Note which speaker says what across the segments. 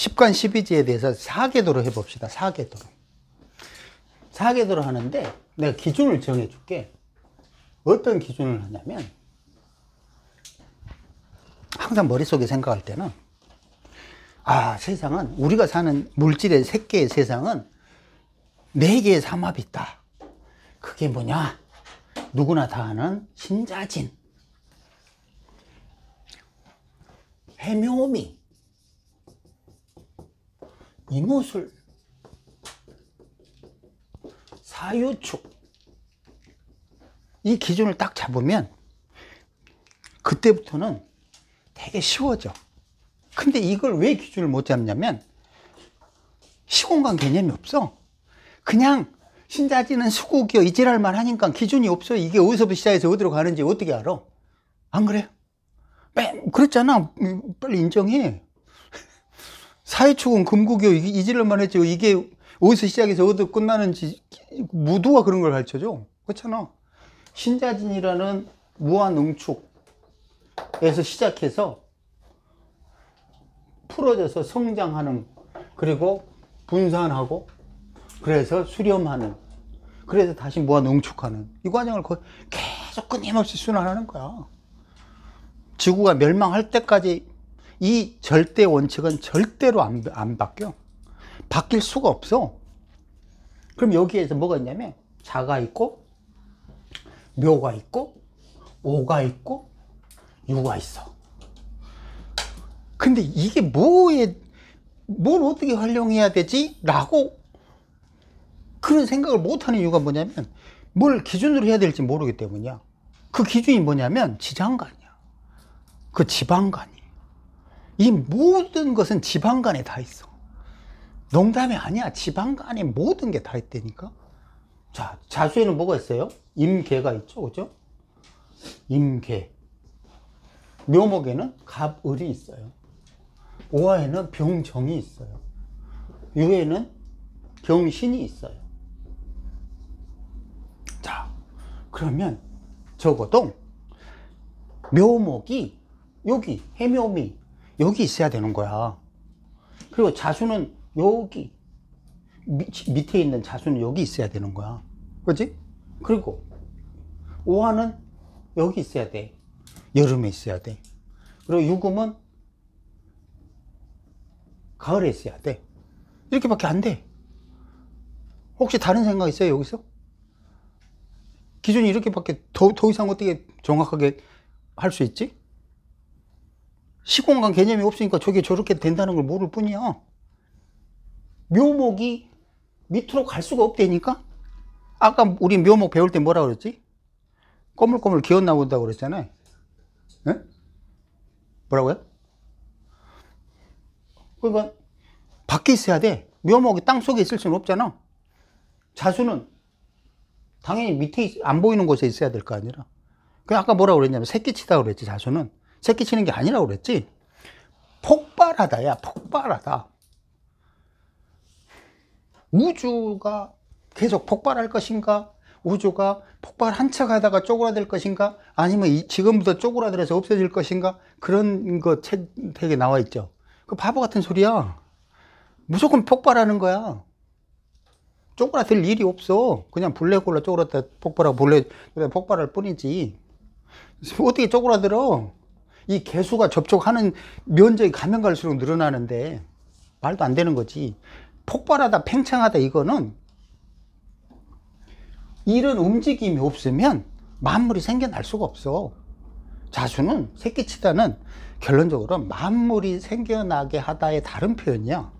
Speaker 1: 10관 12지에 대해서 4개도로 해봅시다. 4개도로. 4개도로 하는데 내가 기준을 정해줄게. 어떤 기준을 하냐면 항상 머릿속에 생각할 때는 아 세상은 우리가 사는 물질의 3개의 세상은 4개의 삼합이 있다. 그게 뭐냐? 누구나 다 아는 신자진, 해묘미, 이무술, 사유축 이 기준을 딱 잡으면 그때부터는 되게 쉬워져. 근데 이걸 왜 기준을 못 잡냐면 시공간 개념이 없어. 그냥 신자지는 수국이요 이질할만 하니까 기준이 없어. 이게 어디서부터 시작해서 어디로 가는지 어떻게 알아? 안그래맨 그랬잖아. 음, 빨리 인정해. 사회축은 금국이요 이질을만 했죠 이게 어디서 시작해서 어디서 끝나는지 무도가 그런 걸 가르쳐줘 그렇잖아 신자진이라는 무한응축에서 시작해서 풀어져서 성장하는 그리고 분산하고 그래서 수렴하는 그래서 다시 무한응축하는 이 과정을 계속 끊임없이 순환하는 거야 지구가 멸망할 때까지 이 절대 원칙은 절대로 안, 안 바뀌어. 바뀔 수가 없어. 그럼 여기에서 뭐가 있냐면 자가 있고 묘가 있고 오가 있고 유가 있어. 근데 이게 뭐에 뭘 어떻게 활용해야 되지? 라고 그런 생각을 못하는 이유가 뭐냐면 뭘 기준으로 해야 될지 모르기 때문이야. 그 기준이 뭐냐면 지장간이야. 그 지방간이야. 이 모든 것은 지방간에 다 있어. 농담이 아니야. 지방간에 모든 게 다 있다니까. 자, 자수에는 뭐가 있어요? 임계가 있죠. 그죠? 임계. 묘목에는 갑을이 있어요. 오화에는 병정이 있어요. 유에는 병신이 있어요. 자, 그러면 적어도 묘목이 여기 해묘미 여기 있어야 되는 거야. 그리고 자수는 여기 밑, 에 있는 자수는 여기 있어야 되는 거야. 그지? 그리고 오화는 여기 있어야 돼. 여름에 있어야 돼. 그리고 유금은 가을에 있어야 돼. 이렇게밖에 안 돼. 혹시 다른 생각 있어요, 여기서? 기준이 이렇게밖에 더, 더 이상 어떻게 정확하게 할 수 있지? 시공간 개념이 없으니까 저게 저렇게 된다는 걸 모를 뿐이야. 묘목이 밑으로 갈 수가 없다니까? 아까 우리 묘목 배울 때 뭐라 그랬지? 꼬물꼬물 기어 나온다고 그랬잖아요. 네? 뭐라고요? 그러니까 밖에 있어야 돼. 묘목이 땅 속에 있을 수는 없잖아. 자수는 당연히 밑에 안 보이는 곳에 있어야 될 거 아니라. 그 아까 뭐라 그랬냐면 새끼치다 그랬지 자수는. 새끼 치는 게 아니라고 그랬지? 폭발하다, 야, 폭발하다. 우주가 계속 폭발할 것인가? 우주가 폭발한 척 하다가 쪼그라들 것인가? 아니면 지금부터 쪼그라들어서 없어질 것인가? 그런 거 책에 나와 있죠. 그 바보 같은 소리야. 무조건 폭발하는 거야. 쪼그라들 일이 없어. 그냥 블랙홀로 쪼그라다 폭발하고 블랙 폭발할 뿐이지. 어떻게 쪼그라들어? 이 개수가 접촉하는 면적이 가면 갈수록 늘어나는데 말도 안 되는 거지 폭발하다 팽창하다 이거는 이런 움직임이 없으면 만물이 생겨날 수가 없어 자수는 새끼치다는 결론적으로 만물이 생겨나게 하다의 다른 표현이야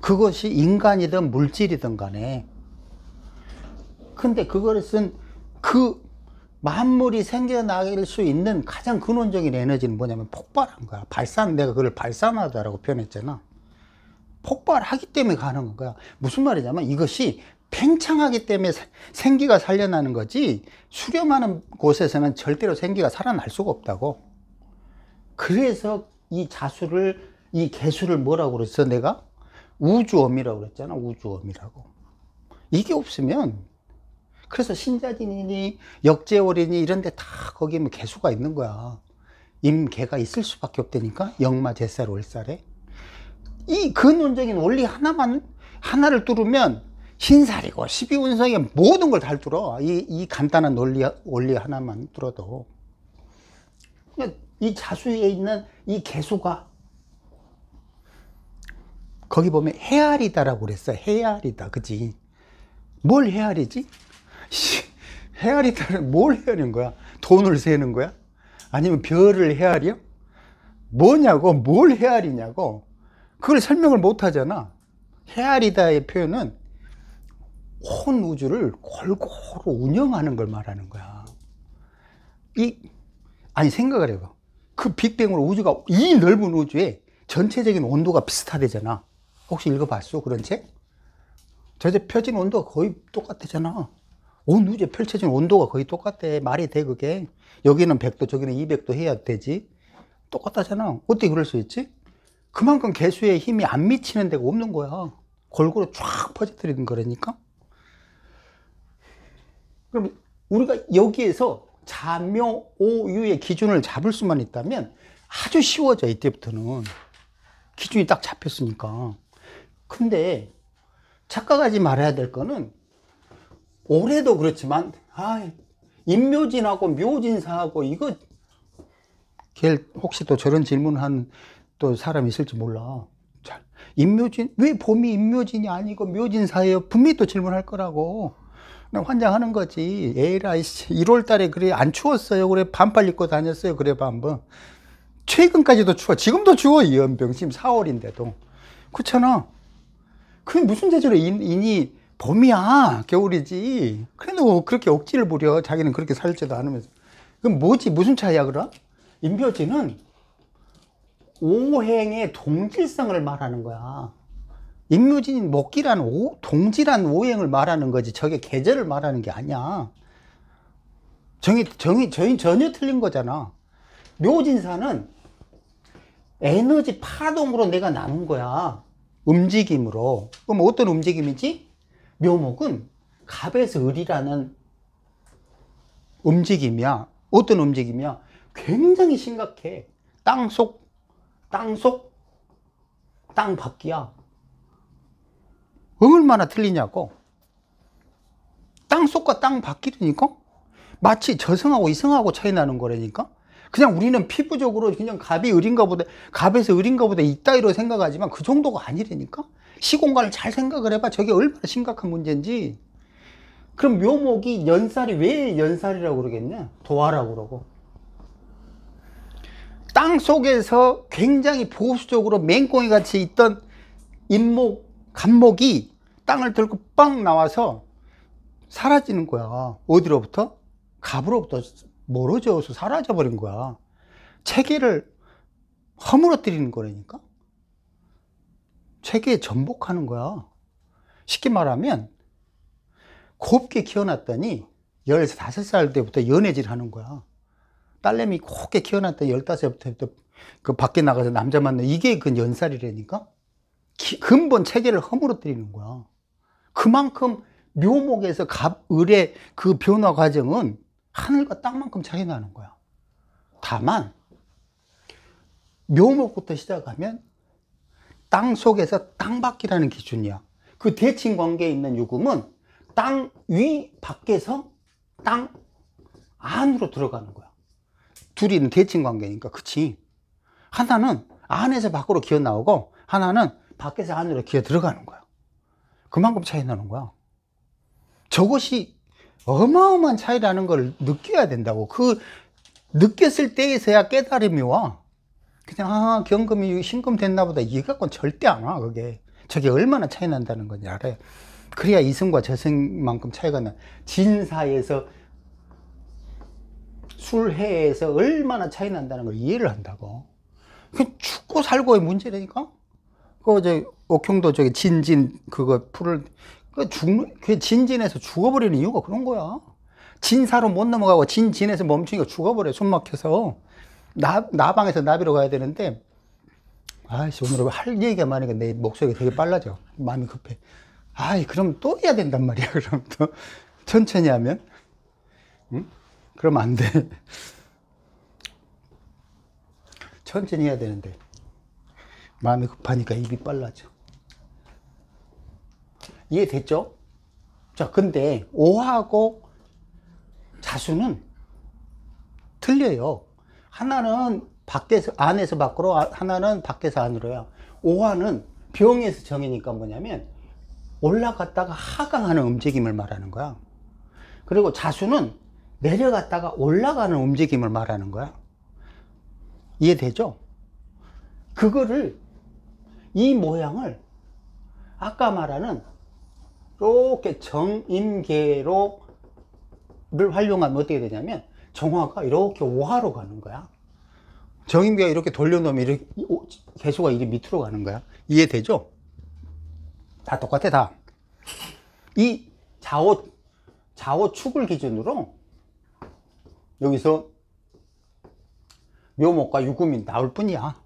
Speaker 1: 그것이 인간이든 물질이든 간에 근데 그거를 쓴그 만물이 생겨날 수 있는 가장 근원적인 에너지는 뭐냐면 폭발한 거야. 발산, 내가 그걸 발산하다라고 표현했잖아. 폭발하기 때문에 가는 거야. 무슨 말이냐면 이것이 팽창하기 때문에 생기가 살려나는 거지 수렴하는 곳에서는 절대로 생기가 살아날 수가 없다고. 그래서 이 자수를, 이 개수를 뭐라고 그랬어? 내가 우주엄이라고 그랬잖아. 우주엄이라고. 이게 없으면 그래서 신자진이니 역재월이니 이런 데 다 거기 뭐 개수가 있는 거야. 임계가 있을 수밖에 없다니까. 역마 제살 월살에. 이 근원적인 그 원리 하나만 하나를 뚫으면 신살이고 12운성의 모든 걸 다 뚫어. 이, 이 간단한 논리 원리 하나만 뚫어도. 이 자수에 있는 이 개수가 거기 보면 헤아리다라고 그랬어. 헤아리다. 그지? 뭘 헤아리지? 헤아리다는 뭘 헤아린 거야? 돈을 세는 거야? 아니면 별을 헤아려? 뭐냐고 뭘 헤아리냐고 그걸 설명을 못 하잖아 헤아리다의 표현은 온 우주를 골고루 운영하는 걸 말하는 거야 이 아니 생각을 해봐 그 빅뱅으로 우주가 이 넓은 우주에 전체적인 온도가 비슷하대잖아 혹시 읽어봤어 그런 책? 저제 펴진 온도가 거의 똑같대잖아 온 우주에 펼쳐진 온도가 거의 똑같대. 말이 돼, 그게. 여기는 100도, 저기는 200도 해야 되지. 똑같다잖아. 어떻게 그럴 수 있지? 그만큼 개수의 힘이 안 미치는 데가 없는 거야. 골고루 쫙퍼져들리는 거라니까? 그럼 우리가 여기에서 자묘 오유의 기준을 잡을 수만 있다면 아주 쉬워져, 이때부터는. 기준이 딱 잡혔으니까. 근데 착각하지 말아야 될 거는 올해도 그렇지만 아 임묘진하고 묘진사하고 이거 걔 혹시 또 저런 질문한 또 사람 있을지 몰라. 잘 임묘진 왜 봄이 임묘진이 아니고 묘진사예요? 분명히 또 질문할 거라고. 환장하는 거지. 에라 1월 달에 그래 안 추웠어요. 그래 반팔 입고 다녔어요. 그래 봐번 최근까지도 추워. 지금도 추워. 이연병 지금 4월인데도. 그렇잖아. 그게 무슨 재주로 인, 인이 봄이야 겨울이지 그래도 그렇게 억지를 부려 자기는 그렇게 살지도 않으면서 그럼 뭐지 무슨 차이야 그럼 인묘지는 오행의 동질성을 말하는 거야 인묘지는 먹기란 오, 동질한 오행을 말하는 거지 저게 계절을 말하는 게 아니야 정이, 정이, 정이 전혀 틀린 거잖아 묘진사는 에너지 파동으로 내가 남은 거야 움직임으로 그럼 어떤 움직임이지? 묘목은 갑에서 을이라는 움직임이야. 어떤 움직임이야? 굉장히 심각해. 땅 속, 땅 속, 땅 밖이야. 얼마나 틀리냐고. 땅 속과 땅밖이니까 마치 저성하고 이성하고 차이 나는 거라니까? 그냥 우리는 피부적으로 그냥 갑이 을인가 보다, 갑에서 을인가 보다 있다 이로 생각하지만 그 정도가 아니라니까? 시공간을 잘 생각을 해봐 저게 얼마나 심각한 문제인지 그럼 묘목이 연살이 왜 연살이라고 그러겠냐 도화라고 그러고 땅 속에서 굉장히 보수적으로 맹꽁이 같이 있던 인목 간목이 땅을 들고 빵 나와서 사라지는 거야 어디로부터? 갑으로부터 멀어져서 사라져 버린 거야 체계를 허물어뜨리는 거라니까 체계에 전복하는 거야. 쉽게 말하면 곱게 키워놨더니 15살 때부터 연애질 하는 거야. 딸내미 곱게 키워놨더니 15살부터 그 밖에 나가서 남자 만나 이게 그 연살이라니까? 기, 근본 체계를 허물어뜨리는 거야. 그만큼 묘목에서 갑, 을의 그 변화 과정은 하늘과 땅만큼 차이 나는 거야. 다만 묘목부터 시작하면 땅 속에서 땅밖이라는 기준이야. 그 대칭 관계에 있는 요금은 땅 위 밖에서 땅 안으로 들어가는 거야. 둘이 대칭 관계니까 그치? 하나는 안에서 밖으로 기어 나오고 하나는 밖에서 안으로 기어 들어가는 거야. 그만큼 차이 나는 거야. 저것이 어마어마한 차이라는 걸 느껴야 된다고. 그 느꼈을 때에서야 깨달음이 와. 그냥 아 경금이 신금 됐나 보다 이 갖고는 절대 안 와 그게 저게 얼마나 차이 난다는 건지 알아요 그래야 이승과 저승만큼 차이가 나 진사에서 술해에서 얼마나 차이 난다는 걸 이해를 한다고 그 죽고 살고의 문제라니까 그거 저 옥형도 저기 진진 그거 풀을 그 죽는 그 진진에서 죽어버리는 이유가 그런 거야 진사로 못 넘어가고 진진에서 멈추니까 죽어버려 숨 막혀서 나, 나방에서 나비로 가야 되는데 아이씨 오늘 할 얘기가 많으니까 내 목소리가 되게 빨라져 마음이 급해 아이 그럼 또 해야 된단 말이야 그럼 또 천천히 하면 응? 그럼 안돼 천천히 해야 되는데 마음이 급하니까 입이 빨라져 이해됐죠? 자 근데 오하고 자수는 틀려요 하나는 밖에서 안에서 밖으로 아, 하나는 밖에서 안으로요 오화는 병에서 정이니까 뭐냐면 올라갔다가 하강하는 움직임을 말하는 거야 그리고 자수는 내려갔다가 올라가는 움직임을 말하는 거야 이해되죠? 그거를 이 모양을 아까 말하는 이렇게 정임계로를 활용하면 어떻게 되냐면 정화가 이렇게 5화로 가는 거야. 정임기가 이렇게 돌려놓으면 이렇게 개수가 이게 밑으로 가는 거야. 이해되죠? 다 똑같아, 다. 이 좌우, 좌우 축을 기준으로 여기서 묘목과 유금이 나올 뿐이야.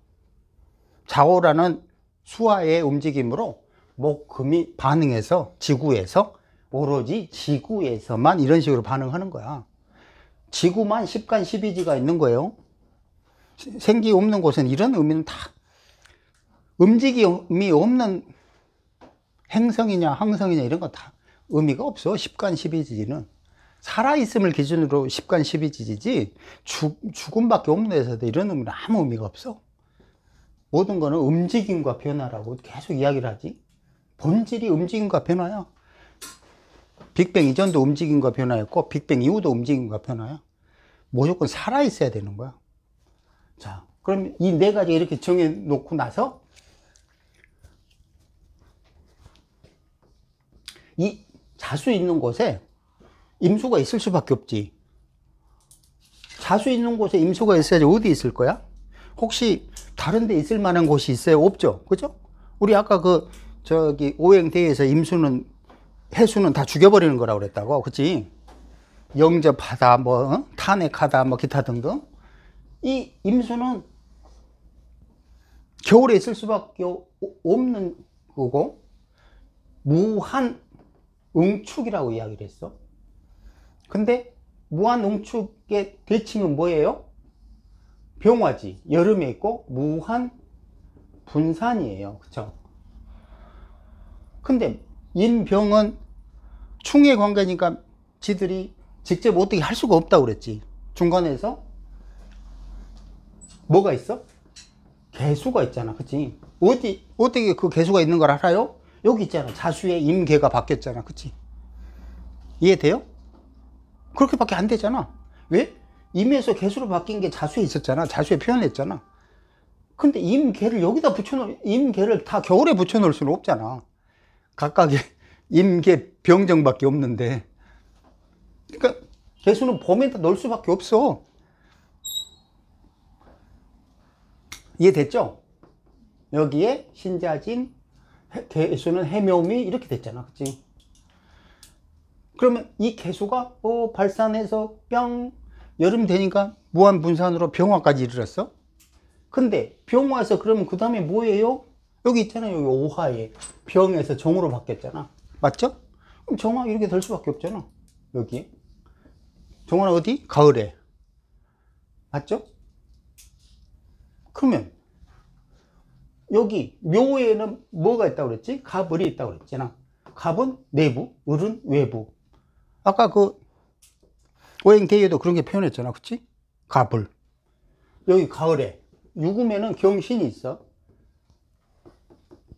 Speaker 1: 좌우라는 수화의 움직임으로 목, 금이 반응해서 지구에서 오로지 지구에서만 이런 식으로 반응하는 거야. 지구만 10간 12지가 있는 거예요. 생기 없는 곳은 이런 의미는 다 움직임이 없는 행성이냐 항성이냐 이런 거 다 의미가 없어. 10간 12지는. 살아있음을 기준으로 10간 12지지지 죽음밖에 없는 데서도 이런 의미는 아무 의미가 없어. 모든 거는 움직임과 변화라고 계속 이야기를 하지. 본질이 움직임과 변화야. 빅뱅 이전도 움직임과 변화였고 빅뱅 이후도 움직임과 변화야. 무조건 살아 있어야 되는 거야. 자, 그럼 이 네 가지 이렇게 정해 놓고 나서 이 자수 있는 곳에 임수가 있을 수밖에 없지. 자수 있는 곳에 임수가 있어야지 어디 있을 거야? 혹시 다른 데 있을 만한 곳이 있어요? 없죠. 그죠? 우리 아까 그 저기 오행대에서 임수는 해수는 다 죽여버리는 거라고 그랬다고. 그치? 영접하다, 뭐 어? 탄핵하다, 뭐 기타 등등 이 임수는 겨울에 있을 수밖에 없는 거고 무한 응축이라고 이야기를 했어. 근데 무한 응축의 대칭은 뭐예요? 병화지 여름에 있고 무한 분산이에요. 그렇 근데 인병은 충의 관계니까 지들이 직접 어떻게 할 수가 없다고 그랬지 중간에서 뭐가 있어? 개수가 있잖아 그치 어디 어떻게 그 개수가 있는 걸 알아요? 여기 있잖아 자수의 임계가 바뀌었잖아 그치 이해돼요? 그렇게밖에 안 되잖아 왜? 임에서 개수로 바뀐 게 자수에 있었잖아 자수에 표현했잖아 근데 임계를 여기다 붙여놓을 임계를다 겨울에 붙여놓을 수는 없잖아 각각의 임계 병정밖에 없는데 그러니까 개수는 범위에다 넣을 수밖에 없어. 이해됐죠? 여기에 신자진, 개수는 해묘미 이렇게 됐잖아. 그치? 그러면 이 개수가 어, 발산해서 뿅 여름 되니까 무한분산으로 병화까지 이르렀어. 근데 병화에서 그러면 그 다음에 뭐예요? 여기 있잖아 여기 오화에 병에서 정으로 바뀌었잖아. 맞죠? 그럼 정화 이렇게 될 수밖에 없잖아. 여기 정원아 어디? 가을에 맞죠? 그러면 여기 묘에는 뭐가 있다고 그랬지? 갑을이 있다고 그랬잖아 갑은 내부, 을은 외부 아까 그 오행대에도 그런 게 표현했잖아 그치? 갑을 여기 가을에 유금에는 경신이 있어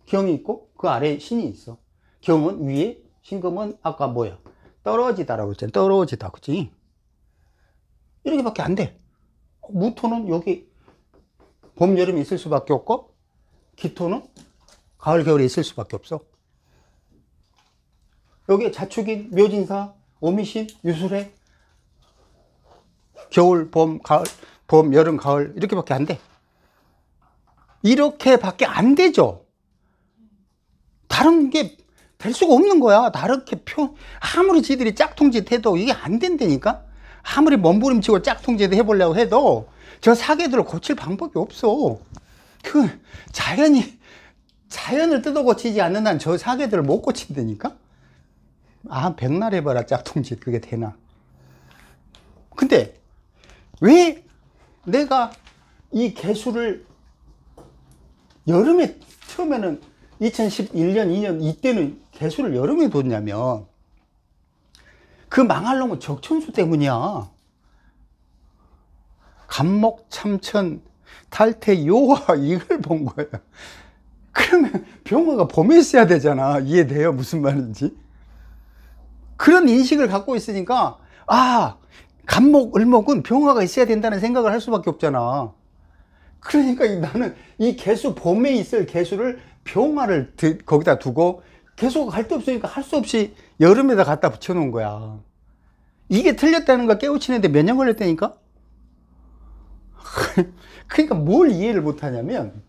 Speaker 1: 경이 있고 그 아래에 신이 있어 경은 위에 신금은 아까 뭐야 떨어지다라고 했잖아 떨어지다 그치? 이렇게밖에 안 돼. 무토는 여기 봄, 여름 이 있을 수밖에 없고 기토는 가을, 겨울에 있을 수밖에 없어. 여기에 자축인, 묘진사, 오미신, 유술해 겨울, 봄, 가을, 봄, 여름, 가을 이렇게밖에 안 돼. 이렇게밖에 안 되죠. 다른 게 될 수가 없는 거야. 다르게 표 아무리 지들이 짝퉁짓 해도 이게 안 된다니까. 아무리 몸부림치고 짝퉁제도 해보려고 해도 저 사계들을 고칠 방법이 없어. 그 자연이 자연을 뜯어 고치지 않는 한 저 사계들을 못 고친다니까. 아 백날 해봐라 짝퉁짓 그게 되나. 근데 왜 내가 이 개수를 여름에 처음에는 2011년 2년 이때는 개수를 여름에 뒀냐면 그 망할 놈은 적천수 때문이야. 감목 참천 탈퇴 요화 이걸 본 거예요. 그러면 병화가 범에 있어야 되잖아. 이해돼요? 무슨 말인지? 그런 인식을 갖고 있으니까 아 감목 을목은 병화가 있어야 된다는 생각을 할 수밖에 없잖아. 그러니까 나는 이 개수 범에 있을 개수를 병화를 거기다 두고 계속 할데 없으니까 할 수 없이 여름에다 갖다 붙여놓은 거야. 이게 틀렸다는 거 깨우치는데 몇 년 걸렸다니까? 그러니까 뭘 이해를 못하냐면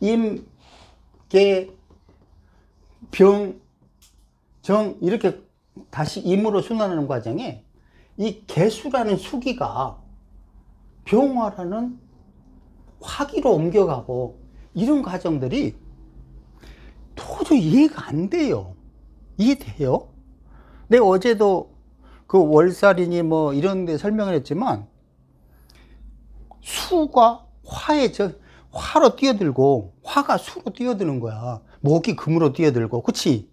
Speaker 1: 임, 개, 병, 정 이렇게 다시 임으로 순환하는 과정에 이 개수라는 수기가 병화라는 화기로 옮겨가고 이런 과정들이 도저히 이해가 안 돼요. 이해돼요? 내 어제도 그 월살이니 뭐 이런 데 설명을 했지만 수가 화에 저 화로 뛰어들고 화가 수로 뛰어드는 거야. 목이 금으로 뛰어들고 그치?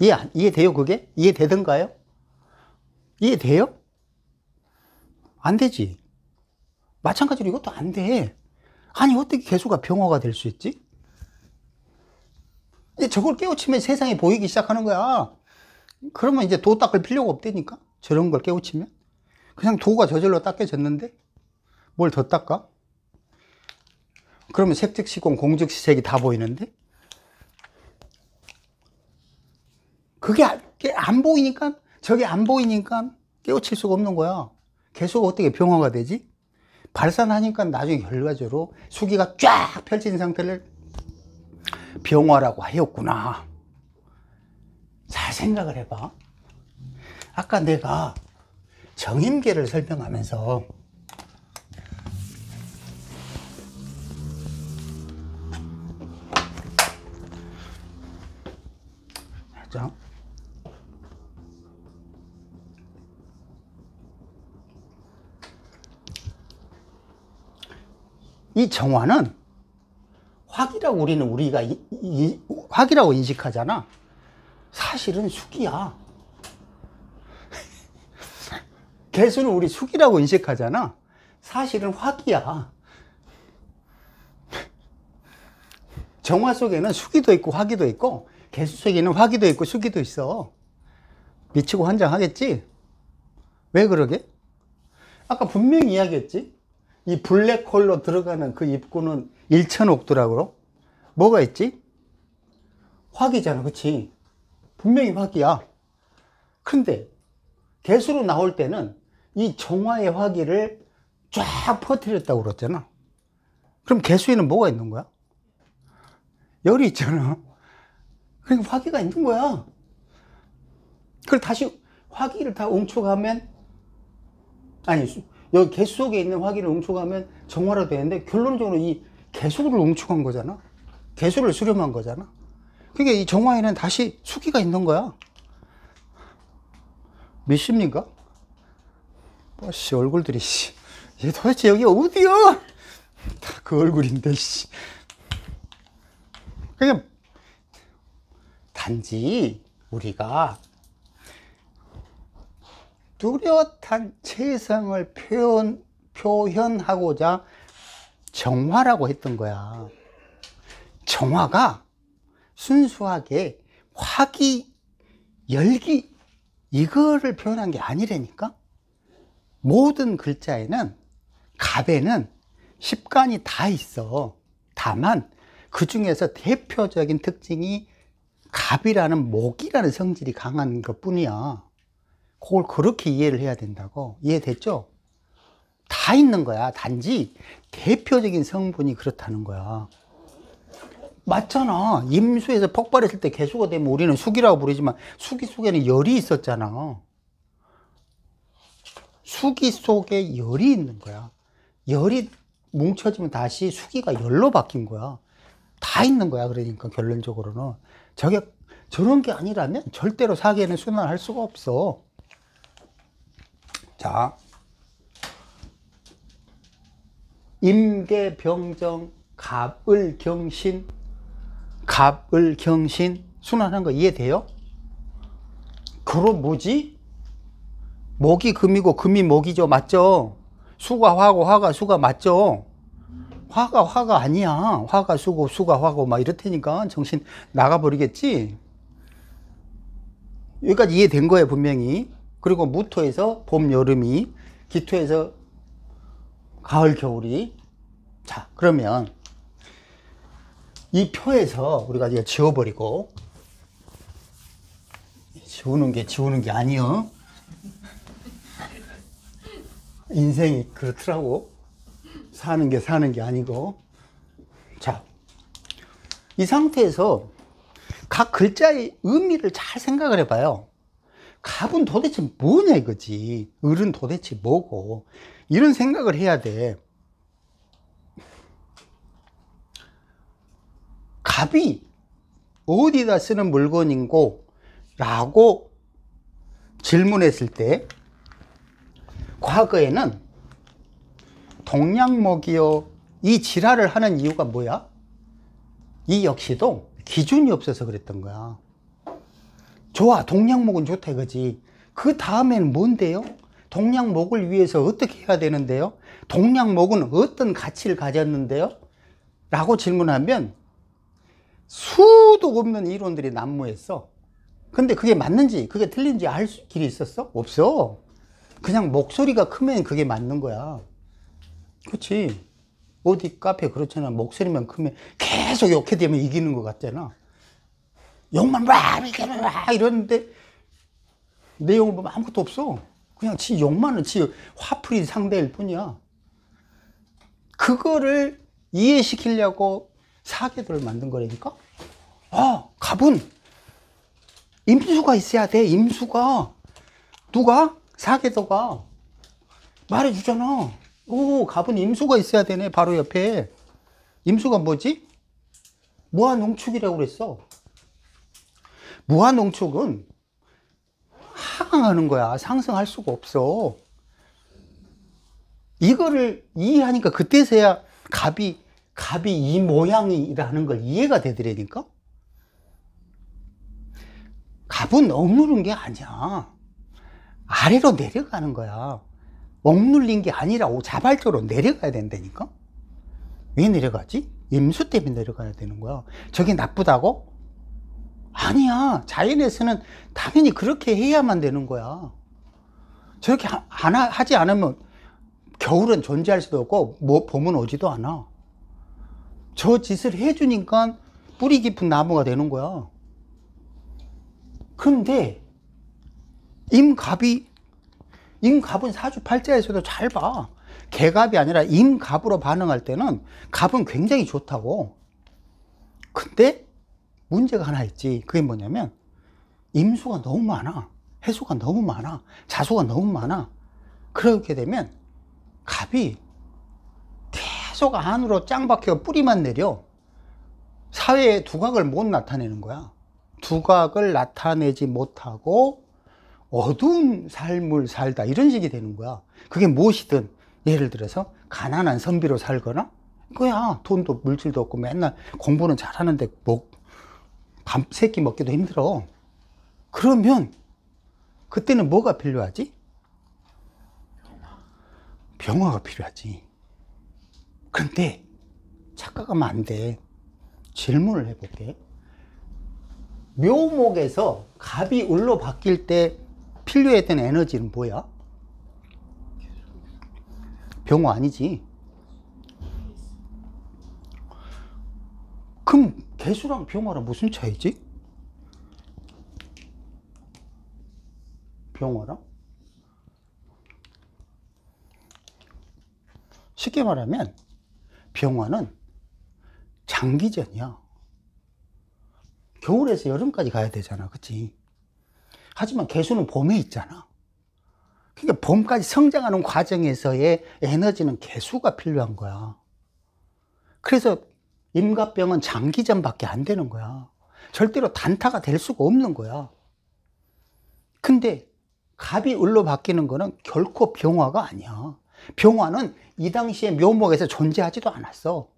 Speaker 1: 이해 이해돼요 그게? 이해되던가요? 이해돼요? 안 되지. 마찬가지로 이것도 안 돼. 아니 어떻게 개수가 병어가 될 수 있지? 근데 저걸 깨우치면 세상이 보이기 시작하는 거야. 그러면 이제 도 닦을 필요가 없다니까? 저런 걸 깨우치면? 그냥 도가 저절로 닦여졌는데? 뭘 더 닦아? 그러면 색즉시공, 공즉시색이 다 보이는데? 그게 안 보이니까, 저게 안 보이니까 깨우칠 수가 없는 거야. 계속 어떻게 병화가 되지? 발산하니까 나중에 결과적으로 수기가 쫙 펼친 상태를 병화라고 하였구나. 잘 생각을 해봐. 아까 내가 정임계를 설명하면서 살이 정화는 화기라고 우리는 우리가 이, 이, 화기라고 인식하잖아. 사실은 숙이야. 개수는 우리 숙이라고 인식하잖아. 사실은 화기야. 정화 속에는 숙이도 있고 화기도 있고 개수 속에는 화기도 있고 숙이도 있어. 미치고 환장하겠지? 왜 그러게? 아까 분명히 이야기했지? 이 블랙홀로 들어가는 그 입구는 1천억도라고 뭐가 있지? 화기잖아 그치? 분명히 화기야 근데 개수로 나올 때는 이 정화의 화기를 쫙 퍼뜨렸다고 그랬잖아 그럼 개수에는 뭐가 있는 거야? 열이 있잖아 그러니까 화기가 있는 거야 그걸 다시 화기를 다 응축하면 아니 여기 개수속에 있는 확인을 응축하면 정화라 되는데 결론적으로 이 개수를 응축한 거잖아. 개수를 수렴한 거잖아. 그러니까 이 정화에는 다시 수기가 있는 거야. 몇십니까씨 뭐, 얼굴들이 씨. 얘 도대체 여기 어디야? 다 그 얼굴인데 씨. 그냥 단지 우리가 뚜렷한 체성을 표현, 표현하고자 정화라고 했던 거야. 정화가 순수하게 화기, 열기, 이거를 표현한 게 아니라니까? 모든 글자에는, 갑에는 1간이다 있어. 다만, 그 중에서 대표적인 특징이 갑이라는 목이라는 성질이 강한 것 뿐이야. 그걸 그렇게 이해를 해야 된다고 이해됐죠? 다 있는 거야 단지 대표적인 성분이 그렇다는 거야 맞잖아 임수에서 폭발했을 때 개수가 되면 우리는 수기라고 부르지만 수기 속에는 열이 있었잖아 수기 속에 열이 있는 거야 열이 뭉쳐지면 다시 수기가 열로 바뀐 거야 다 있는 거야 그러니까 결론적으로는 저게 저런 게 아니라면 절대로 사계는 순환할 수가 없어 자, 임계병정 갑을경신 갑을경신 순환한 거 이해돼요? 그럼 뭐지? 목이 금이고 금이 목이죠 맞죠? 수가 화고 화가 수가 맞죠? 화가 화가 아니야 화가 수고 수가 화고 막 이렇다니까 정신 나가버리겠지? 여기까지 이해된 거예요 분명히 그리고 무토에서 봄, 여름이, 기토에서 가을, 겨울이. 자, 그러면 이 표에서 우리가 이제 지워버리고 지우는 게 지우는 게 아니요. 인생이 그렇더라고. 사는 게 사는 게 아니고. 자, 이 상태에서 각 글자의 의미를 잘 생각을 해봐요. 갑은 도대체 뭐냐 이거지 을은 도대체 뭐고 이런 생각을 해야 돼 갑이 어디다 쓰는 물건인고 라고 질문했을 때 과거에는 동양목이요 이 질화를 하는 이유가 뭐야? 이 역시도 기준이 없어서 그랬던 거야 좋아 동양목은 좋다 그지그 다음에는 뭔데요? 동양목을 위해서 어떻게 해야 되는데요? 동양목은 어떤 가치를 가졌는데요? 라고 질문하면 수도 없는 이론들이 난무했어 근데 그게 맞는지 그게 틀린지 알 길이 있었어? 없어 그냥 목소리가 크면 그게 맞는 거야 그치 어디 카페 그렇잖아 목소리만 크면 계속 욕해 되면 이기는 것 같잖아 욕만 막 이렇게 막 이러는데 내용을 보면 아무것도 없어. 그냥 지 욕만은 지 화풀이 상대일 뿐이야. 그거를 이해시키려고 사계도를 만든 거라니까? 아, 갑은 임수가 있어야 돼. 임수가 누가? 사계도가 말해주잖아. 오, 갑은 임수가 있어야 되네. 바로 옆에 임수가 뭐지? 무한농축이라고 그랬어. 무한농축은 하강하는 거야. 상승할 수가 없어. 이거를 이해하니까 그때서야 갑이, 갑이 이 모양이라는 걸 이해가 되더라니까? 갑은 억누른 게 아니야. 아래로 내려가는 거야. 억눌린 게아니라 자발적으로 내려가야 된다니까? 왜 내려가지? 임수 때문에 내려가야 되는 거야. 저게 나쁘다고? 아니야. 자연에서는 당연히 그렇게 해야만 되는 거야. 저렇게 하, 나 하지 않으면 겨울은 존재할 수도 없고 뭐 봄은 오지도 않아. 저 짓을 해주니까 뿌리 깊은 나무가 되는 거야. 근데 임갑이 임갑은 사주팔자에서도 잘 봐. 개갑이 아니라 임갑으로 반응할 때는 갑은 굉장히 좋다고. 근데 문제가 하나 있지. 그게 뭐냐면 임수가 너무 많아. 해수가 너무 많아. 자수가 너무 많아. 그렇게 되면 갑이 계속 안으로 짱박혀 뿌리만 내려 사회에 두각을 못 나타내는 거야. 두각을 나타내지 못하고 어두운 삶을 살다 이런 식이 되는 거야. 그게 무엇이든 예를 들어서 가난한 선비로 살거나 그야 돈도 물질도 없고 맨날 공부는 잘하는데 뭐 세끼 먹기도 힘들어. 그러면 그때는 뭐가 필요하지? 병화가 필요하지. 그런데 착각하면 안 돼. 질문을 해볼게. 묘목에서 갑이 을로 바뀔 때 필요했던 에너지는 뭐야? 병화 아니지. 개수랑 병화랑 무슨 차이지? 병화랑? 쉽게 말하면 병화는 장기전이야. 겨울에서 여름까지 가야 되잖아. 그치? 하지만 개수는 봄에 있잖아. 그러니까 봄까지 성장하는 과정에서의 에너지는 개수가 필요한 거야. 그래서 임가병은 장기전밖에 안 되는 거야. 절대로 단타가 될 수가 없는 거야. 근데 갑이 을로 바뀌는 거는 결코 병화가 아니야. 병화는 이 당시에 묘목에서 존재하지도 않았어.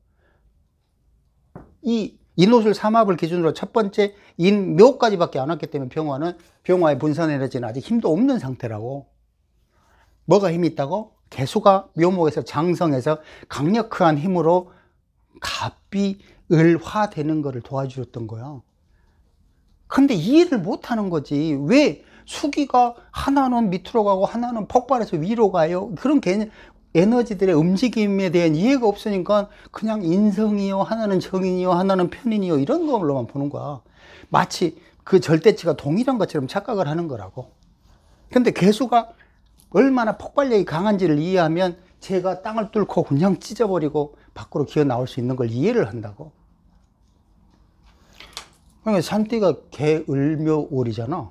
Speaker 1: 이 인옷을 삼합을 기준으로 첫 번째 인묘까지밖에 안 왔기 때문에 병화는 병화의 분산 에너지는 아직 힘도 없는 상태라고. 뭐가 힘이 있다고? 개수가 묘목에서 장성해서 강력한 힘으로 갑이 을화 되는 것을 도와주셨던 거야. 근데 이해를 못 하는 거지. 왜 수기가 하나는 밑으로 가고 하나는 폭발해서 위로 가요? 그런 개념, 에너지들의 움직임에 대한 이해가 없으니까 그냥 인성이요, 하나는 정인이요, 하나는 편인이요, 이런 걸로만 보는 거야. 마치 그 절대치가 동일한 것처럼 착각을 하는 거라고. 근데 개수가 얼마나 폭발력이 강한지를 이해하면 제가 땅을 뚫고 그냥 찢어버리고 밖으로 기어 나올 수 있는 걸 이해를 한다고. 그러니까 산띠가 개을묘월이잖아.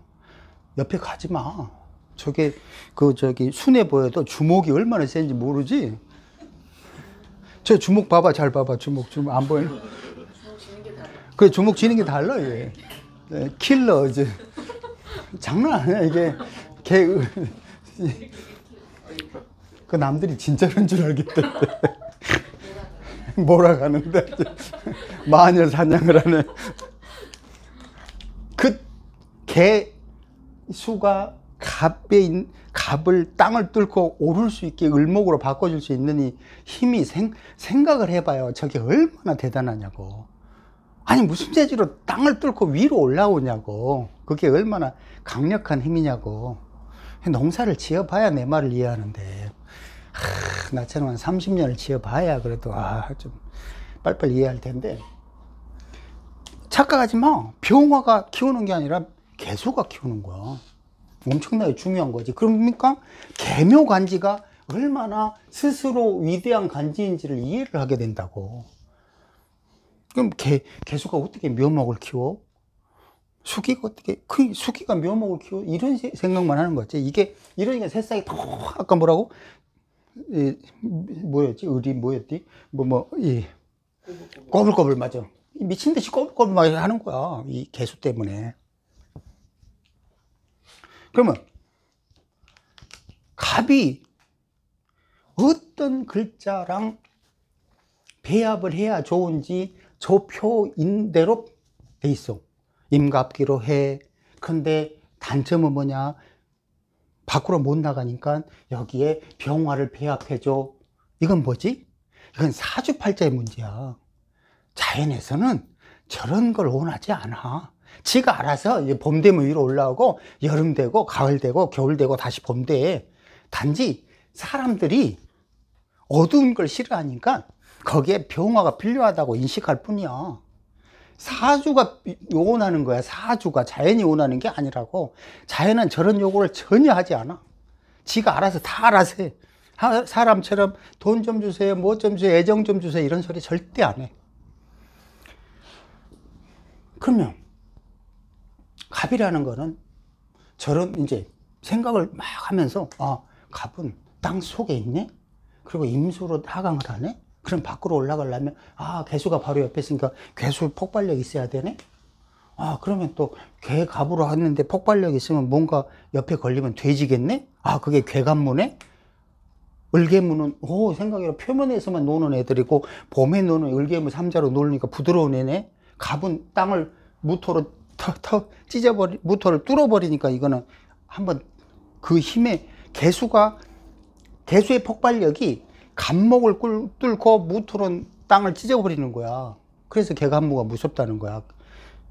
Speaker 1: 옆에 가지 마. 저게 그 저기 순해 보여도 주먹이 얼마나 센지 모르지. 저 주먹 봐봐 잘 봐봐 주먹 주먹 안 보이나? 그래 주먹 쥐는 게 달라 얘. 네, 예, 킬러 이제 장난 아니야 이게 개. 그 남들이 진짜인줄 알겠다. 몰아가는데 마녀 사냥을 하네. 그개 수가 갑에 갑을 땅을 뚫고 오를 수 있게 을목으로 바꿔줄 수 있는 이 힘이 생, 생각을 해봐요. 저게 얼마나 대단하냐고. 아니 무슨 재주로 땅을 뚫고 위로 올라오냐고. 그게 얼마나 강력한 힘이냐고. 농사를 지어봐야 내 말을 이해하는데. 하, 나처럼 한 30년을 지어봐야 그래도 아, 좀 빨리빨리 이해할 텐데 착각하지 마. 병화가 키우는 게 아니라 개수가 키우는 거야. 엄청나게 중요한 거지. 그러니까 개묘 간지가 얼마나 스스로 위대한 간지인지를 이해를 하게 된다고. 그럼 개, 개수가 어떻게 묘목을 키워? 수기가 어떻게, 그 수기가 묘목을 키워? 이런 생각만 하는 거지. 이게, 이러니까 새싹이 아까 뭐라고? 이 뭐였지? 의리 뭐였지? 뭐 뭐이 꼬불꼬불 맞아. 미친 듯이 꼬불꼬불 막 하는 거야. 이 개수 때문에. 그러면 갑이 어떤 글자랑 배합을 해야 좋은지 조표 인대로 돼 있어. 임갑기로 해. 근데 단점은 뭐냐? 밖으로 못 나가니까 여기에 병화를 배합해줘. 이건 뭐지? 이건 사주팔자의 문제야. 자연에서는 저런 걸 원하지 않아. 지가 알아서 봄 되면 위로 올라오고 여름 되고 가을 되고 겨울 되고 다시 봄 돼. 단지 사람들이 어두운 걸 싫어하니까 거기에 병화가 필요하다고 인식할 뿐이야. 사주가 요원하는 거야. 사주가 자연이 원하는 게 아니라고. 자연은 저런 요구를 전혀 하지 않아. 지가 알아서 다 알아서 해. 사람처럼 돈 좀 주세요, 뭐 좀 주세요, 애정 좀 주세요 이런 소리 절대 안 해. 그러면 갑이라는 거는 저런 이제 생각을 막 하면서 아 갑은 땅 속에 있네. 그리고 임수로 하강을 하네. 그럼 밖으로 올라가려면 아 개수가 바로 옆에 있으니까 개수 폭발력 이 있어야 되네 아 그러면 또 괴갑으로 하는데 폭발력 있으면 뭔가 옆에 걸리면 돼지겠네 아 그게 괴갑무네 을개무는 오 생각해라 표면에서만 노는 애들이고 봄에 노는 을개무 삼자로 놀니까 부드러운 애네 갑은 땅을 무토로 터, 터, 찢어버리 무토를 뚫어버리니까 이거는 한번 그 힘의 개수가 개수의 폭발력이 감목을 꿀, 뚫고 무토로 땅을 찢어버리는 거야. 그래서 개간무가 무섭다는 거야.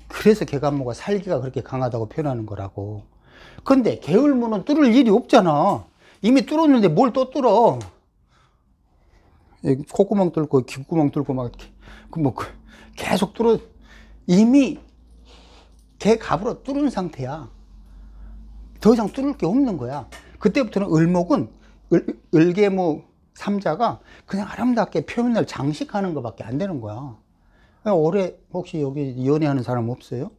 Speaker 1: 그래서 개간무가 살기가 그렇게 강하다고 표현하는 거라고. 근데 개울무는 뚫을 일이 없잖아. 이미 뚫었는데 뭘 또 뚫어? 콧구멍 뚫고 귓구멍 뚫고 막뭐 이렇게. 그 뭐 그 계속 뚫어 이미 개 갑으로 뚫은 상태야. 더 이상 뚫을 게 없는 거야. 그때부터는 을목은 을, 을개뭐 삼자가 그냥 아름답게 표현을 장식하는 것밖에 안 되는 거야. 올해 혹시 여기 연애하는 사람 없어요?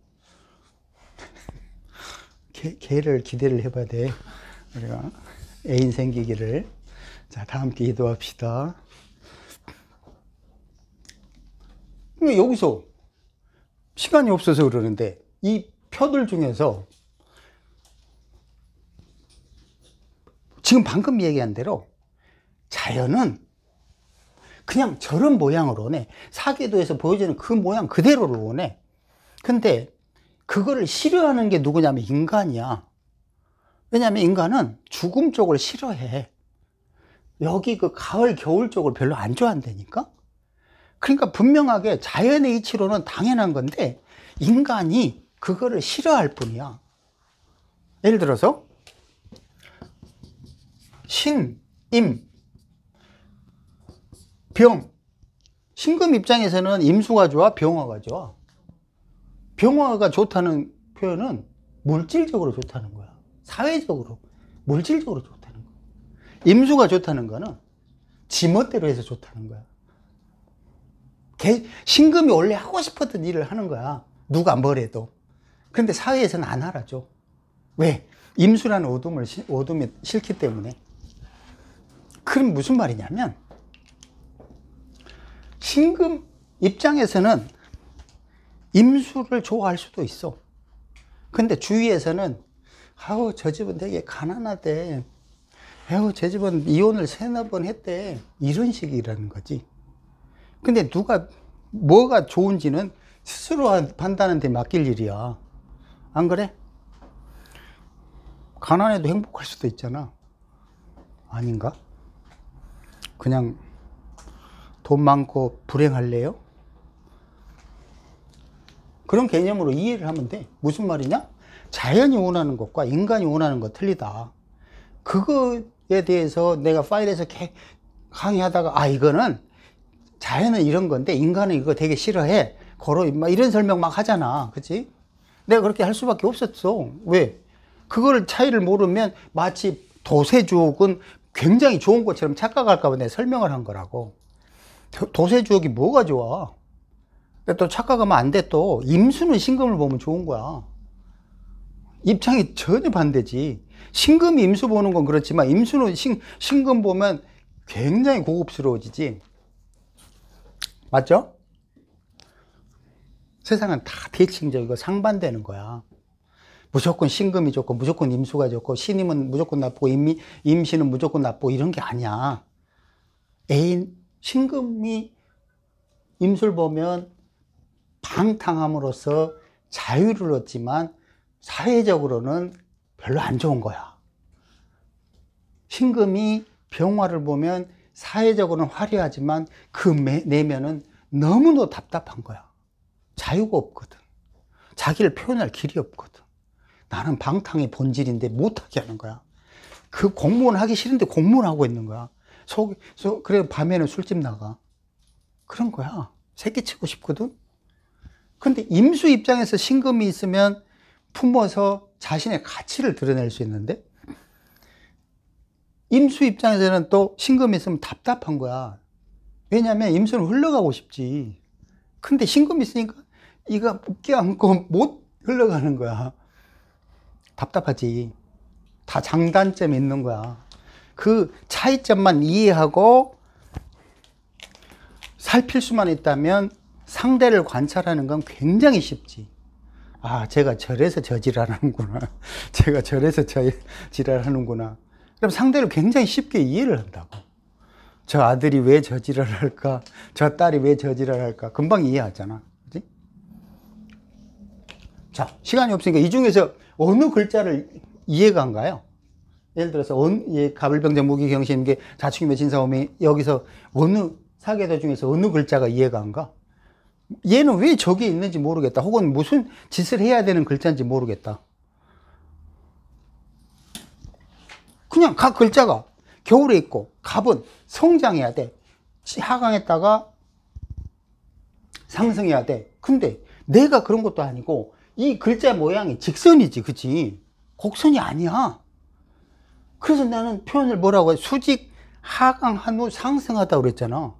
Speaker 1: 개, 를 기대를 해봐야 돼. 우리가 애인 생기기를. 자, 다 함께 기도합시다. 여기서 시간이 없어서 그러는데 이 표들 중에서 지금 방금 얘기한 대로 자연은 그냥 저런 모양으로 오네. 사계도에서 보여지는그 모양 그대로로 오네. 근데 그거를 싫어하는 게 누구냐면 인간이야. 왜냐하면 인간은 죽음 쪽을 싫어해. 여기 그 가을, 겨울 쪽을 별로 안 좋아한다니까? 그러니까 분명하게 자연의 이치로는 당연한 건데, 인간이 그거를 싫어할 뿐이야. 예를 들어서, 신, 임, 병. 신금 입장에서는 임수가 좋아, 병화가 좋아. 병화가 좋다는 표현은 물질적으로 좋다는 거야. 사회적으로, 물질적으로 좋다는 거 임수가 좋다는 거는 지멋대로 해서 좋다는 거야. 개, 신금이 원래 하고 싶었던 일을 하는 거야. 누가 뭐래도. 근데 사회에서는 안 알아줘. 왜? 임수라는 오둠을, 오둠에 싫기 때문에. 그럼 무슨 말이냐면, 신금 입장에서는 임수를 좋아할 수도 있어. 근데 주위에서는 아우 저 집은 되게 가난하대. 에휴 제 집은 이혼을 세네 번 했대. 이런 식이라는 거지. 근데 누가 뭐가 좋은지는 스스로 판단하는 맡길 일이야. 안 그래? 가난해도 행복할 수도 있잖아. 아닌가? 그냥 돈 많고 불행할래요? 그런 개념으로 이해를 하면 돼. 무슨 말이냐? 자연이 원하는 것과 인간이 원하는 것 틀리다. 그거에 대해서 내가 파일에서 강의하다가 아 이거는 자연은 이런 건데 인간은 이거 되게 싫어해. 걸어 임 이런 설명 막 하잖아. 그치? 내가 그렇게 할 수밖에 없었어. 왜? 그거 차이를 모르면 마치 도세족은 굉장히 좋은 것처럼 착각할까 봐 내가 설명을 한 거라고. 도세 주역이 뭐가 좋아? 근데 또 착각하면 안 돼, 또. 임수는 신금을 보면 좋은 거야. 입장이 전혀 반대지. 신금 임수 보는 건 그렇지만, 임수는 신, 신금 보면 굉장히 고급스러워지지. 맞죠? 세상은 다 대칭적이고 상반되는 거야. 무조건 신금이 좋고, 무조건 임수가 좋고, 신임은 무조건 나쁘고, 임, 임신은 무조건 나쁘고, 이런 게 아니야. 애인, 신금이 임술 보면 방탕함으로써 자유를 얻지만 사회적으로는 별로 안 좋은 거야. 신금이 병화를 보면 사회적으로는 화려하지만 그 내면은 너무도 답답한 거야. 자유가 없거든. 자기를 표현할 길이 없거든. 나는 방탕의 본질인데 못하게 하는 거야. 그 공무원 하기 싫은데 공무원 하고 있는 거야. 속, 속 그래 밤에는 술집 나가 그런 거야 새끼 치고 싶거든 근데 임수 입장에서 신금이 있으면 품어서 자신의 가치를 드러낼 수 있는데 임수 입장에서는 또 신금이 있으면 답답한 거야 왜냐하면 임수는 흘러가고 싶지 근데 신금이 있으니까 이가 끼안고 못 흘러가는 거야 답답하지 다 장단점이 있는 거야 그 차이점만 이해하고 살필 수만 있다면 상대를 관찰하는 건 굉장히 쉽지. 아, 제가 저래서 저질하는구나. 제가 저래서 저질하는구나. 그럼 상대를 굉장히 쉽게 이해를 한다고. 저 아들이 왜 저질을 할까? 저 딸이 왜 저질을 할까? 금방 이해하잖아. 그지? 자, 시간이 없으니까 이 중에서 어느 글자를 이해가 안가요? 예를 들어서 온, 예, 가불병자 무기경신계 자축이며 진사오미 여기서 어느 사계도 중에서 어느 글자가 이해가 안 가? 얘는 왜 저기 있는지 모르겠다. 혹은 무슨 짓을 해야 되는 글자인지 모르겠다. 그냥 각 글자가 겨울에 있고 갑은 성장해야 돼. 하강했다가 상승해야 돼. 근데 내가 그런 것도 아니고 이 글자 모양이 직선이지, 그치? 곡선이 아니야. 그래서 나는 표현을 뭐라고 해? 수직 하강 한후 상승하다 그랬잖아.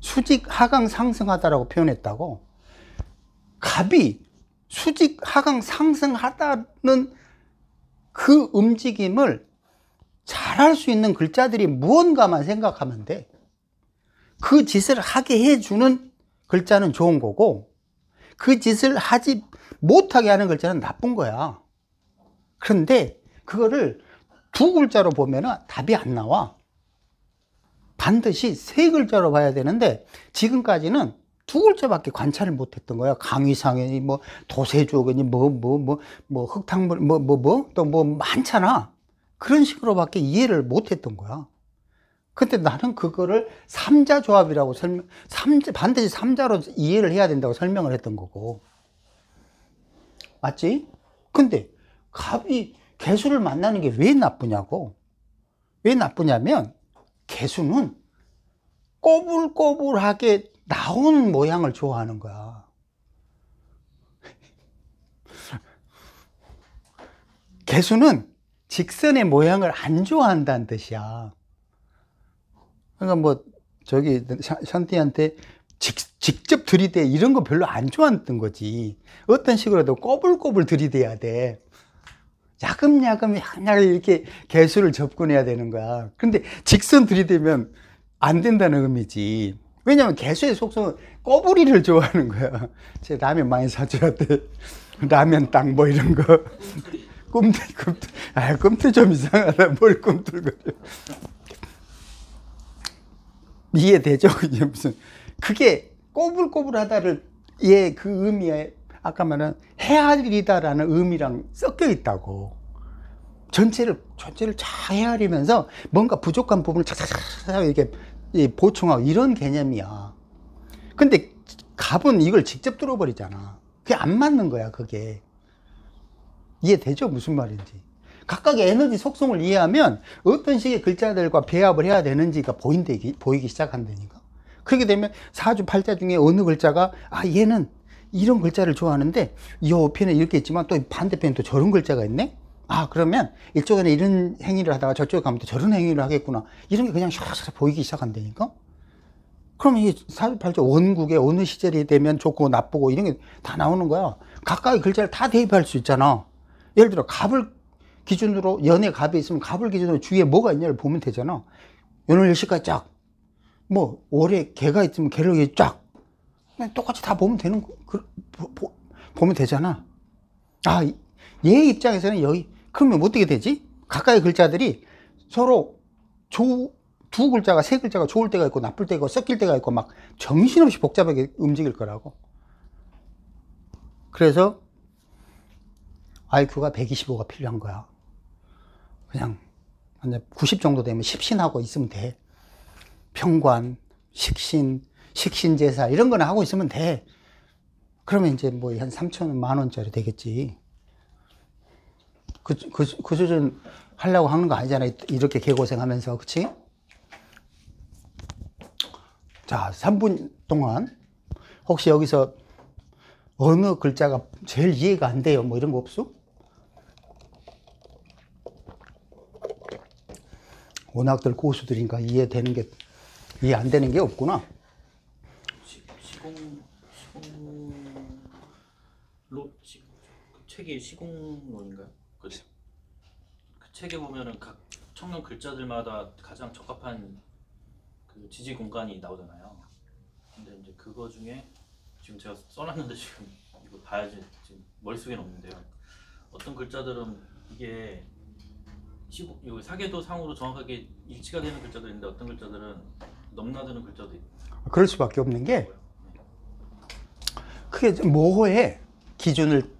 Speaker 1: 수직 하강 상승하다라고 표현했다고. 갑이 수직 하강 상승하다는 그 움직임을 잘 할 수 있는 글자들이 무언가만 생각하면 돼. 그 짓을 하게 해주는 글자는 좋은 거고, 그 짓을 하지 못하게 하는 글자는 나쁜 거야. 그런데 그거를 두 글자로 보면 답이 안 나와 반드시 세 글자로 봐야 되는데 지금까지는 두 글자밖에 관찰을 못했던 거야 강의상이니 뭐 도세조건이 뭐뭐뭐뭐 뭐, 뭐 흙탕물 뭐 뭐 뭐 또 뭐 많잖아 그런 식으로밖에 이해를 못했던 거야 근데 나는 그거를 삼자 조합이라고 설명 삼자 반드시 삼자로 이해를 해야 된다고 설명을 했던 거고 맞지? 근데 갑이 개수를 만나는 게 왜 나쁘냐고 왜 나쁘냐면 개수는 꼬불꼬불하게 나오 모양을 좋아하는 거야 개수는 직선의 모양을 안 좋아한다는 뜻이야 그러니까 뭐 저기 샨티한테 직, 접 들이대 이런 거 별로 안좋아던 거지 어떤 식으로도 꼬불꼬불 들이대야 돼 야금야금 야금야금 이렇게 개수를 접근해야 되는 거야 그런데 직선 들이대면 안 된다는 의미지 왜냐면 하 개수의 속성은 꼬부리를 좋아하는 거야 제 라면 많이 사줘야 돼 라면 땅 뭐 이런 거 꿈틀 꿈틀 아 꿈틀 좀 이상하다 뭘 꿈틀거려 이해되죠? 무슨 그게 꼬불꼬불하다를 예그 의미에 아까 말한 해야 할 일이다라는 의미랑 섞여 있다고. 전체를, 전체를 잘 헤아리면서 뭔가 부족한 부분을 차차차차 이렇게 보충하고 이런 개념이야. 근데 갑은 이걸 직접 뚫어버리잖아. 그게 안 맞는 거야, 그게. 이해되죠? 무슨 말인지. 각각의 에너지 속성을 이해하면 어떤 식의 글자들과 배합을 해야 되는지가 보인대, 보이기 시작한다니까. 그렇게 되면 사주팔자 중에 어느 글자가, 아, 얘는 이런 글자를 좋아하는데 이편에 이렇게 있지만 또 반대편에 또 저런 글자가 있네? 아 그러면 이쪽에는 이런 행위를 하다가 저쪽에 가면 또 저런 행위를 하겠구나 이런 게 그냥 샤샤 보이기 시작한다니까? 그럼 이 사주팔자 원국의 어느 시절이 되면 좋고 나쁘고 이런 게 다 나오는 거야. 각각의 글자를 다 대입할 수 있잖아. 예를 들어 갑을 기준으로 연의 갑이 있으면 갑을 기준으로 주위에 뭐가 있냐를 보면 되잖아. 연월 일시까지 쫙. 뭐 올해 개가 있으면 개를 쫙. 똑같이 다 보면 되는 그, 보, 보면 되잖아. 아, 얘 입장에서는 여기 그러면 어떻게 되지? 가까이 글자들이 서로 조, 두 글자가 세 글자가 좋을 때가 있고 나쁠 때가 있고 섞일 때가 있고 막 정신없이 복잡하게 움직일 거라고. 그래서 IQ가 125가 필요한 거야. 그냥 90 정도 되면 십신하고 있으면 돼. 평관, 식신, 식신 제사 이런 거는 하고 있으면 돼. 그러면 이제 뭐 한 3천 만 원짜리 되겠지. 그, 그, 그 수준 하려고 하는 거 아니잖아. 이렇게 개고생하면서. 그치? 자, 3분 동안. 혹시 여기서 어느 글자가 제일 이해가 안 돼요? 뭐 이런 거 없어? 워낙들 고수들인가 이해되는 게, 이해 안 되는 게 없구나. 책이 시공론인가요? 그렇죠. 그 책에 보면은 각 청년 글자들마다 가장 적합한 그 지지 공간이 나오잖아요. 근데 이제 그거 중에 지금 제가 써놨는데 지금 이거 봐야지 지금 머릿속에 없는데요. 어떤 글자들은 이게 시고, 이 사계도 상으로 정확하게 일치가 되는 글자도 있는데 어떤 글자들은 넘나드는 글자도 있고 그럴 수밖에 없는 게 그게 네. 모호해 기준을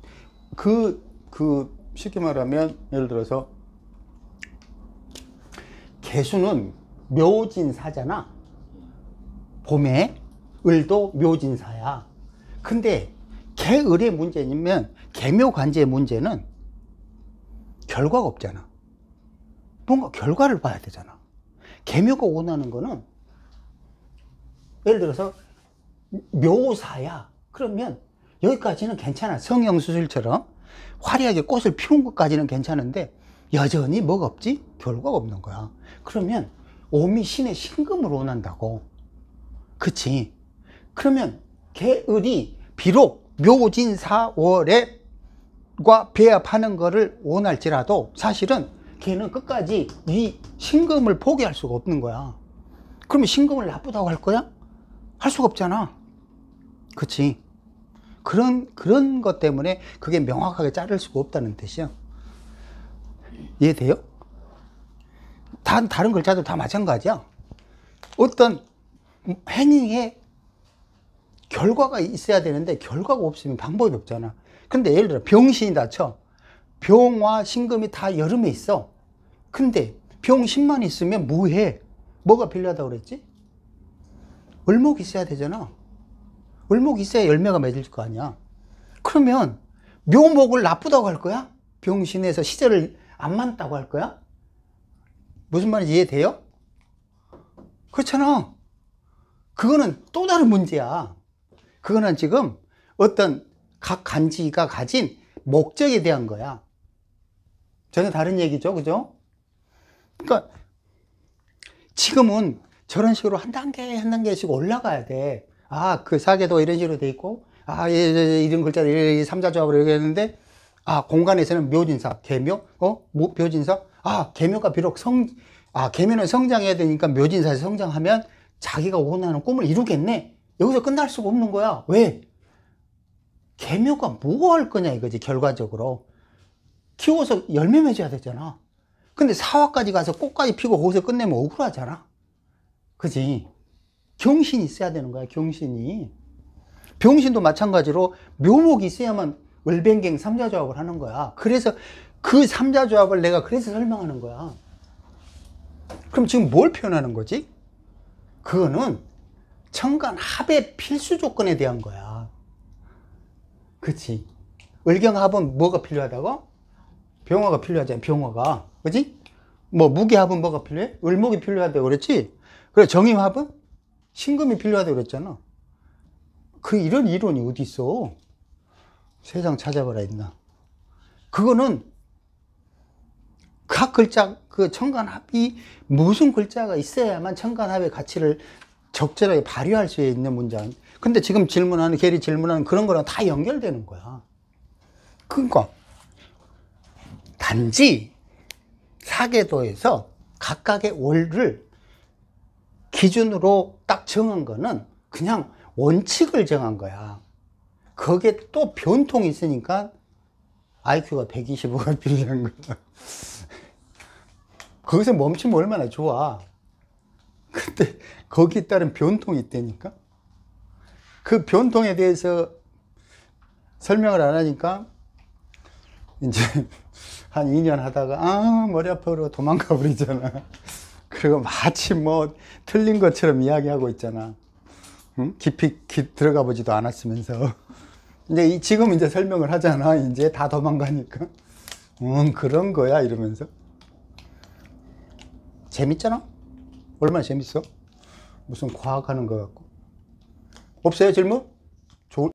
Speaker 1: 그, 그, 쉽게 말하면, 예를 들어서, 개수는 묘진사잖아. 봄에 을도 묘진사야. 근데 개을의 문제면 개묘관제의 문제는 결과가 없잖아. 뭔가 결과를 봐야 되잖아. 개묘가 원하는 거는 예를 들어서 묘사야. 그러면 여기까지는 괜찮아. 성형수술처럼 화려하게 꽃을 피운 것까지는 괜찮은데 여전히 뭐가 없지? 결과가 없는 거야. 그러면 오미 신의 신금을 원한다고. 그치? 그러면 개을이 비록 묘진 사월에과 배합하는 거를 원할지라도 사실은 개는 끝까지 이 신금을 포기할 수가 없는 거야. 그러면 신금을 나쁘다고 할 거야? 할 수가 없잖아. 그치? 그런 그런 것 때문에 그게 명확하게 자를 수가 없다는 뜻이요. 이해돼요? 다 다른 글자도 다 마찬가지야. 어떤 행위에 결과가 있어야 되는데 결과가 없으면 방법이 없잖아. 근데 예를 들어 병신이다 쳐. 병과 신금이 다 여름에 있어. 근데 병신만 있으면 무해. 뭐가 필요하다고 그랬지? 을목 있어야 되잖아. 을목이 있어야 열매가 맺을 거 아니야. 그러면 묘목을 나쁘다고 할 거야? 병신에서 시절을 안 맞다고 할 거야? 무슨 말인지 이해돼요? 그렇잖아. 그거는 또 다른 문제야. 그거는 지금 어떤 각 간지가 가진 목적에 대한 거야. 전혀 다른 얘기죠. 그죠? 그러니까 지금은 저런 식으로 한 단계 한 단계씩 올라가야 돼. 아, 그 사계도 이런 식으로 돼 있고, 아, 예, 예, 이런 글자로 예, 예, 삼자조합으로 이렇게 했는데 아, 공간에서는 묘진사, 개묘, 어, 모, 뭐, 묘진사, 아, 개묘가 비록 성, 아, 개묘는 성장해야 되니까 묘진사에서 성장하면 자기가 원하는 꿈을 이루겠네. 여기서 끝날 수가 없는 거야. 왜? 개묘가 뭐할 거냐 이거지, 결과적으로. 키워서 열매 맺어야 되잖아. 근데 사화까지 가서 꽃까지 피고 거기서 끝내면 억울하잖아. 그지? 경신이 있어야 되는 거야, 경신이. 병신도 마찬가지로 묘목이 있어야만 을뱅갱 삼자조합을 하는 거야. 그래서 그 삼자조합을 내가 그래서 설명하는 거야. 그럼 지금 뭘 표현하는 거지? 그거는 천간 합의 필수 조건에 대한 거야. 그치? 을경합은 뭐가 필요하다고? 병화가 필요하잖아, 병화가. 그지? 뭐, 무기합은 뭐가 필요해? 을목이 필요하다고 그랬지? 그래, 정임합은? 신금이 필요하다고 그랬잖아. 그 이런 이론이 어디 있어? 세상 찾아봐라 있나? 그거는 각 글자 그 천간합이 무슨 글자가 있어야만 천간합의 가치를 적절하게 발휘할 수 있는 문장. 근데 지금 질문하는 게리 질문하는 그런 거랑 다 연결되는 거야. 그러니까 단지 사계도에서 각각의 월을 기준으로 딱 정한 거는 그냥 원칙을 정한 거야. 거기에 또 변통이 있으니까 IQ가 125가 필요한 거야. 거기서 멈추면 얼마나 좋아. 근데 거기에 따른 변통이 있다니까? 그 변통에 대해서 설명을 안 하니까 이제 한 2년 하다가 아 머리 아파로 도망가 버리잖아 그리고 마치 뭐 틀린 것처럼 이야기하고 있잖아. 응? 깊이 깊 들어가 보지도 않았으면서. 이제 지금 이제 설명을 하잖아. 이제 다 도망가니까. 응, 그런 거야. 이러면서. 재밌잖아? 얼마나 재밌어? 무슨 과학하는 것 같고. 없어요, 질문?